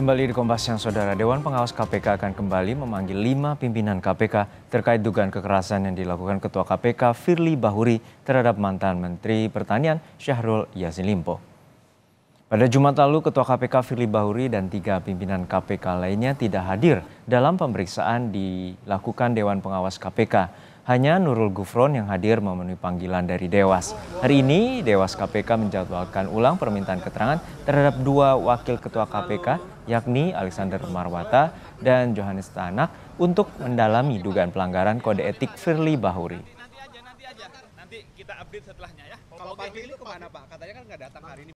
Kembali di Kompas yang Saudara, Dewan Pengawas KPK akan kembali memanggil lima pimpinan KPK terkait dugaan kekerasan yang dilakukan Ketua KPK Firly Bahuri terhadap mantan Menteri Pertanian Syahrul Yassin Limpo. Pada Jumat lalu, Ketua KPK Firly Bahuri dan tiga pimpinan KPK lainnya tidak hadir dalam pemeriksaan dilakukan Dewan Pengawas KPK. Hanya Nurul Gufron yang hadir memenuhi panggilan dari Dewas. Hari ini Dewas KPK menjadwalkan ulang permintaan keterangan terhadap dua wakil ketua KPK yakni Alexander Marwata dan Johannes Tanak untuk mendalami dugaan pelanggaran kode etik Firly Bahuri. Nanti kita update setelahnya ya. Kalau gitu, kemana Pak? Katanya kan nggak datang hari